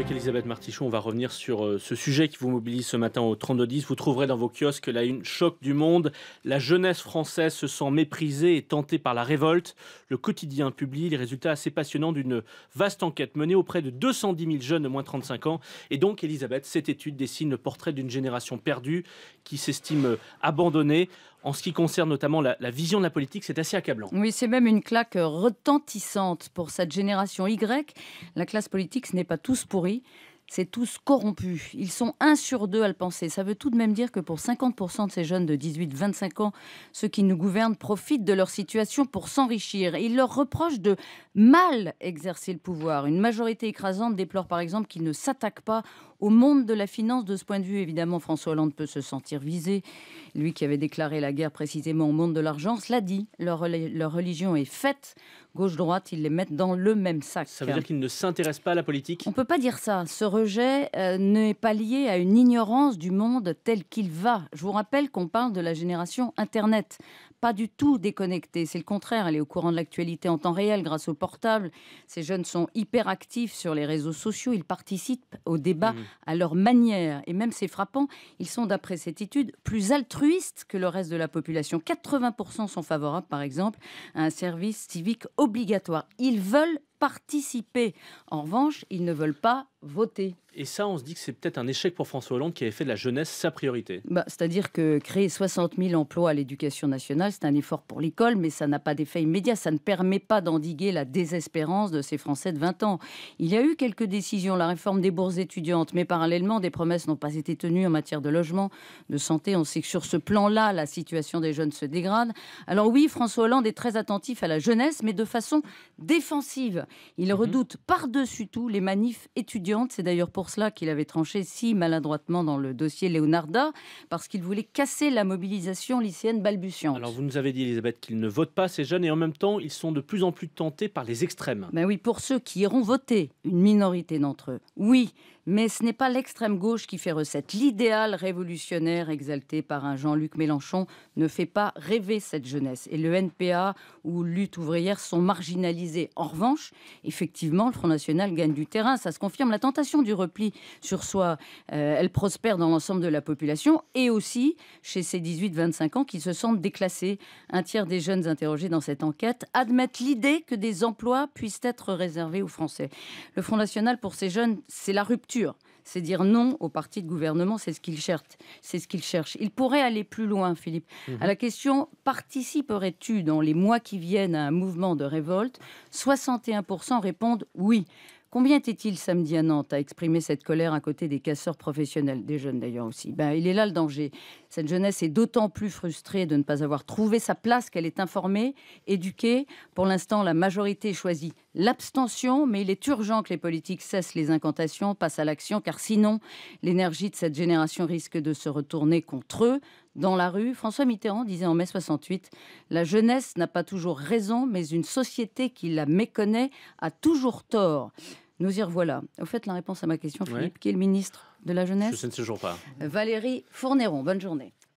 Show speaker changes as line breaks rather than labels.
Avec Elisabeth Martichon, on va revenir sur euh, ce sujet qui vous mobilise ce matin au 3210. Vous trouverez dans vos kiosques la une choc du monde. La jeunesse française se sent méprisée et tentée par la révolte. Le quotidien publie les résultats assez passionnants d'une vaste enquête menée auprès de 210 000 jeunes de moins de 35 ans. Et donc, Elisabeth, cette étude dessine le portrait d'une génération perdue qui s'estime abandonnée en ce qui concerne notamment la, vision de la politique, c'est assez accablant.
Oui, c'est même une claque retentissante pour cette génération Y. La classe politique, ce n'est pas tous pourris c'est tous corrompus. Ils sont un sur deux à le penser. Ça veut tout de même dire que pour 50% de ces jeunes de 18-25 ans, ceux qui nous gouvernent profitent de leur situation pour s'enrichir. Ils leur reprochent de mal exercer le pouvoir. Une majorité écrasante déplore par exemple qu'ils ne s'attaquent pas au monde de la finance. De ce point de vue, évidemment, François Hollande peut se sentir visé. Lui qui avait déclaré la guerre précisément au monde de l'argent, cela dit, leur, religion est faite gauche-droite, ils les mettent dans le même sac. Ça veut dire qu'ils
ne s'intéressent pas à la politique On ne
peut pas dire ça. Ce rejet euh, n'est pas lié à une ignorance du monde tel qu'il va. Je vous rappelle qu'on parle de la génération Internet pas du tout déconnectée. C'est le contraire, elle est au courant de l'actualité en temps réel grâce au portable. Ces jeunes sont hyper actifs sur les réseaux sociaux, ils participent au débat mmh. à leur manière. Et même c'est frappant, ils sont, d'après cette étude, plus altruistes que le reste de la population. 80% sont favorables, par exemple, à un service civique obligatoire. Ils veulent participer. En revanche, ils ne veulent pas
voter. Et ça, on se dit que c'est peut-être un échec pour François Hollande qui avait fait de la jeunesse sa priorité.
Bah, c'est-à-dire que créer 60 000 emplois à l'éducation nationale, c'est un effort pour l'école, mais ça n'a pas d'effet immédiat. Ça ne permet pas d'endiguer la désespérance de ces Français de 20 ans. Il y a eu quelques décisions, la réforme des bourses étudiantes, mais parallèlement, des promesses n'ont pas été tenues en matière de logement, de santé. On sait que sur ce plan-là, la situation des jeunes se dégrade. Alors oui, François Hollande est très attentif à la jeunesse, mais de façon défensive. Il mhm. redoute par-dessus tout les manifs étudiants c'est d'ailleurs pour cela qu'il avait tranché si maladroitement dans le dossier Leonarda, parce qu'il voulait casser la mobilisation lycéenne balbutiante.
Alors vous nous avez dit, Elisabeth, qu'ils ne votent pas ces jeunes et en même temps, ils sont de plus en plus tentés par les extrêmes.
Ben oui, pour ceux qui iront voter, une minorité d'entre eux. Oui, mais ce n'est pas l'extrême gauche qui fait recette. L'idéal révolutionnaire exalté par un Jean-Luc Mélenchon ne fait pas rêver cette jeunesse. Et le NPA ou lutte ouvrière sont marginalisés. En revanche, effectivement, le Front National gagne du terrain. Ça se confirme tentation du repli sur soi, euh, elle prospère dans l'ensemble de la population et aussi chez ces 18-25 ans qui se sentent déclassés. Un tiers des jeunes interrogés dans cette enquête admettent l'idée que des emplois puissent être réservés aux Français. Le Front National, pour ces jeunes, c'est la rupture c'est dire non au parti de gouvernement, c'est ce qu'ils cherchent. C'est ce qu'ils cherchent. Il pourrait aller plus loin, Philippe. Mhm. À la question participerais-tu dans les mois qui viennent à un mouvement de révolte 61% répondent oui. Combien était-il samedi à Nantes à exprimer cette colère à côté des casseurs professionnels, des jeunes d'ailleurs aussi ben, Il est là le danger. Cette jeunesse est d'autant plus frustrée de ne pas avoir trouvé sa place qu'elle est informée, éduquée. Pour l'instant, la majorité choisit l'abstention, mais il est urgent que les politiques cessent les incantations, passent à l'action, car sinon, l'énergie de cette génération risque de se retourner contre eux. Dans la rue, François Mitterrand disait en mai 68 La jeunesse n'a pas toujours raison, mais une société qui la méconnaît a toujours tort. Nous y revoilà. Au fait, la réponse à ma question, Philippe, qui est le ministre de la jeunesse Je sais toujours pas. Valérie Fourneron, bonne journée.